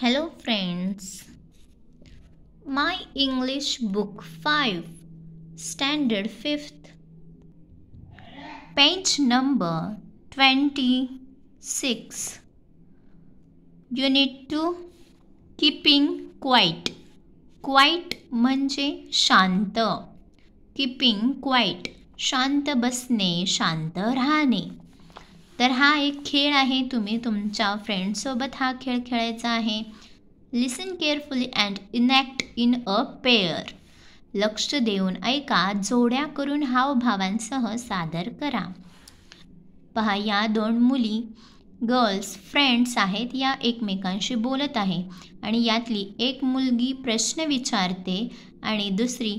hello friends my English book five standard fifth page number twenty six unit two keeping quiet quiet म्हणजे शांत keeping quiet शांत बसणे शांत राहणे तर हा एक खेळ आहे तुम्ही तुमच्या फ्रेंडसोबत हा खेळ खेळायचा आहे listen carefully and enact in a pair लक्ष देऊन ऐका जोड्या करून हावभावांसह सादर करा पहा या दोन मुली गर्ल्स फ्रेंड्स आहेत या एकमेकांशी बोलत आहे आणि यातली एक मुलगी प्रश्न विचारते आणि दुसरी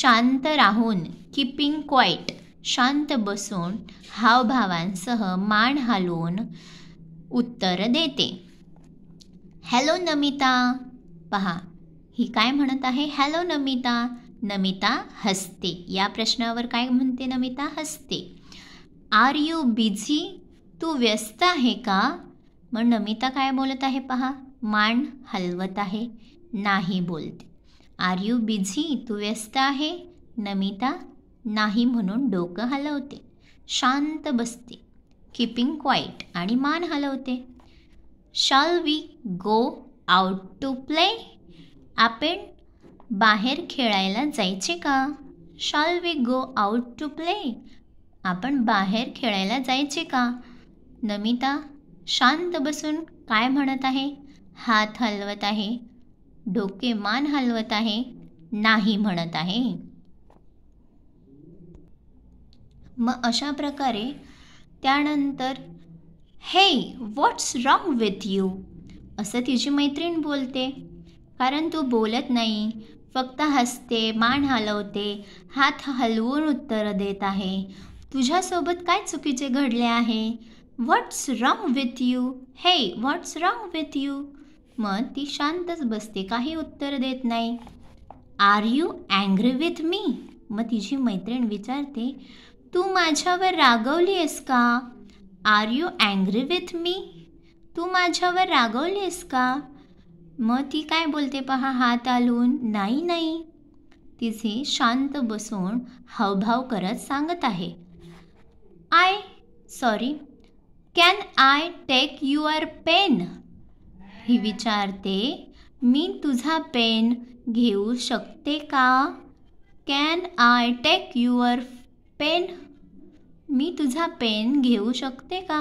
शांत राहून किपिंग क्वाईट शांत बसून हावभावांसह मान हलवून उत्तर देते हॅलो नमिता पहा ही काय म्हणत आहे हॅलो नमिता नमिता हसते या प्रश्नावर काय म्हणते नमिता हसते आर यू बिझी तू व्यस्त आहे का मग नमिता काय बोलत आहे पहा मान हलवत आहे नाही बोलते आर यू बिझी तू व्यस्त आहे नमिता नाही म्हणून डोकं हलवते शांत बसते किपिंग क्वाईट आणि मान हलवते shall we go out to play आपण बाहेर खेळायला जायचे का shall we go out to play आपण बाहेर खेळायला जायचे का नमिता शांत बसून काय म्हणत आहे हात हलवत आहे डोके मान हलवत आहे नाही म्हणत आहे मग अशा प्रकारे त्यानंतर हे व्हॉट्स रॉंग विथ यू असं तिची मैत्रीण बोलते कारण तू बोलत नाही फक्त हसते मान हलवते हात हलवून उत्तरं देत आहे तुझ्यासोबत काय चुकीचे घडले आहे व्हॉट्स रॉंग विथ यू हे व्हॉट्स रॉंग विथ यू मग ती शांतच बसते काही उत्तर देत नाही are you angry with me मग तिची मैत्रीण विचारते तू माझ्यावर रागवली आहेस का are you angry with me तू माझ्यावर रागवली आहेस का मग ती काय बोलते पहा हात आलून नाही नाही तिचे शांत बसून हावभाव करत सांगत आहे I sorry can I take your pen ही विचारते मी तुझा पेन घेऊ शकते का can I take your pen मी तुझा पेन घेऊ शकते का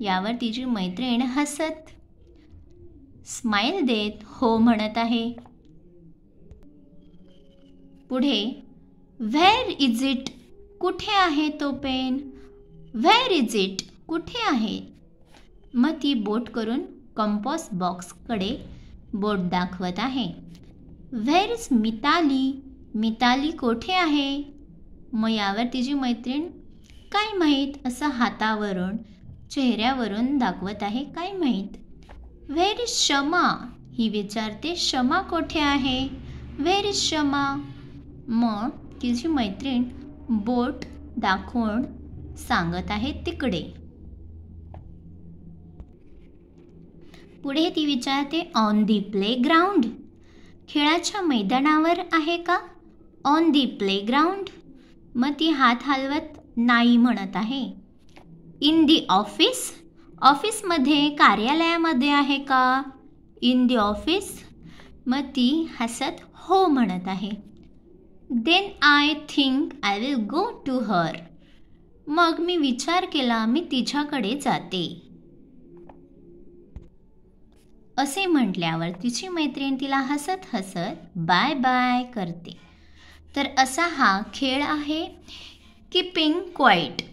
यावर तिची मैत्रीण हसत स्माइल देत हो म्हणत आहे पुढे व्हेअर इज इट कुठे आहे तो पेन व्हेअर इज इट कुठे आहे मग ती बोट करून बॉक्स बॉक्सकडे बोट दाखवत आहे व्हेअर इज मिताली मिताली कोठे आहे मग यावर तिची मैत्रीण काय माहीत असं हातावरून चेहऱ्यावरून दाखवत आहे काय माहीत व्हेर इज शमा ही विचारते शमा कोठे आहे व्हेर इज शमा मग तिची मैत्रीण बोट दाखवून सांगत आहे तिकडे पुढे ती विचारते ऑन दी प्ले ग्राउंड खेळाच्या मैदानावर आहे का ऑन दी प्ले ग्राउंड मग ती हात हलवत नाही म्हणत आहे इन दी ऑफिस ऑफिसमध्ये कार्यालयामध्ये आहे का इन दी ऑफिस मग ती हसत हो म्हणत आहे then I think I will go to her मग मी विचार केला मी तिच्याकडे जाते असे म्हटल्यावर तिची मैत्रीण तिला हसत हसत बाय बाय करते तर असा हा खेळ आहे कीपिंग क्वाईट